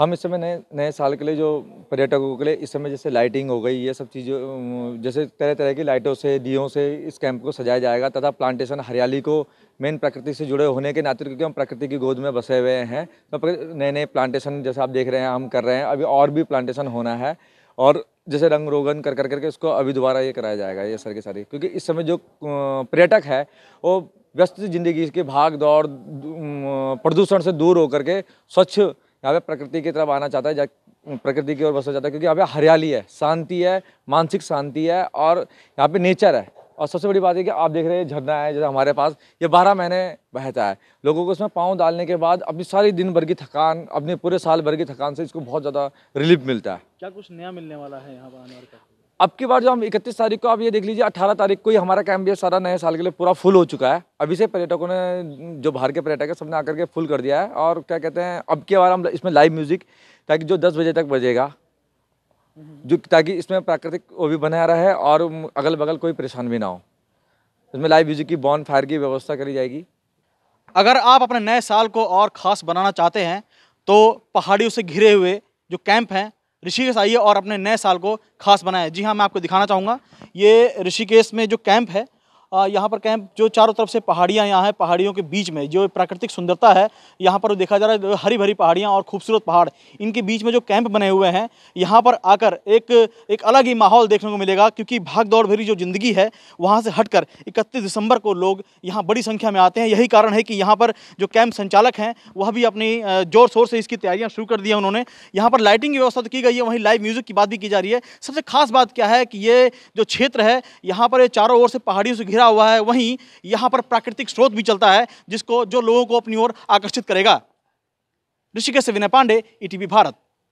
हम इस समय नए नए साल के लिए जो पर्यटकों के लिए इस समय जैसे लाइटिंग हो गई ये सब चीज़ों जैसे तरह तरह की लाइटों से दियों से इस कैंप को सजाया जाएगा तथा प्लांटेशन हरियाली को मेन प्रकृति से जुड़े होने के नाते क्योंकि हम प्रकृति की गोद में बसे हुए हैं तो नए नए प्लांटेशन जैसे आप देख रहे हैं हम कर रहे हैं अभी और भी प्लांटेशन होना है और जैसे रंग रोगन कर कर करके इसको अभी दोबारा ये कराया जाएगा ये सर के सारी क्योंकि इस समय जो पर्यटक है वो व्यस्त ज़िंदगी के भाग दौड़ प्रदूषण से दूर होकर के स्वच्छ यहाँ पे प्रकृति की तरफ आना चाहता है प्रकृति की ओर बसना चाहता है क्योंकि यहाँ पे हरियाली है शांति है मानसिक शांति है और यहाँ पे नेचर है और सबसे बड़ी बात है कि आप देख रहे हैं झरना है जैसे हमारे पास ये बारह महीने बहता है लोगों को इसमें पाँव डालने के बाद अपनी सारी दिन भर की थकान अपने पूरे साल भर की थकान से इसको बहुत ज़्यादा रिलीफ मिलता है क्या कुछ नया मिलने वाला है यहाँ पर अब की बार जो हम इकतीस तारीख को आप ये देख लीजिए अठारह तारीख को ही हमारा कैंप भी सारा नए साल के लिए पूरा फुल हो चुका है अभी से पर्यटकों ने जो बाहर के पर्यटक है सबने आकर के फुल कर दिया है और क्या कहते हैं अब की बार हम इसमें लाइव म्यूज़िक ताकि जो दस बजे तक बजेगा जो ताकि इसमें प्राकृतिक वो भी बनाया रहे और अगल बगल कोई परेशान भी ना हो इसमें लाइव म्यूज़िक की बॉन फायर की व्यवस्था करी जाएगी अगर आप अपने नए साल को और ख़ास बनाना चाहते हैं तो पहाड़ियों से घिरे हुए जो कैंप हैं ऋषिकेश आइए और अपने नए साल को खास बनाए जी हाँ मैं आपको दिखाना चाहूँगा ये ऋषिकेश में जो कैंप है यहाँ पर कहें जो चारों तरफ से पहाड़ियाँ यहाँ हैं पहाड़ियों के बीच में जो प्राकृतिक सुंदरता है यहाँ पर देखा जा रहा है हरी भरी पहाड़ियाँ और खूबसूरत पहाड़ इनके बीच में जो कैंप बने हुए हैं यहाँ पर आकर एक एक अलग ही माहौल देखने को मिलेगा क्योंकि भाग दौड़ भरी जो ज़िंदगी है वहाँ से हटकर इकतीस दिसंबर को लोग यहाँ बड़ी संख्या में आते हैं यही कारण है कि यहाँ पर जो कैंप संचालक हैं वह भी अपनी जोर शोर से इसकी तैयारियाँ शुरू कर दी हैं उन्होंने यहाँ पर लाइटिंग की व्यवस्था तो की गई है वहीं लाइव म्यूज़िक की बात भी की जा रही है सबसे खास बात क्या है कि ये जो क्षेत्र है यहाँ पर ये चारों ओर से पहाड़ियों से घिरा घिरा हुआ है वहीं यहाँ पर प्राकृतिक स्रोत भी चलता है जिसको जो लोगों को अपनी ओर आकर्षित करेगा ऋषिकेश से विनय पांडे ईटीवी e भारत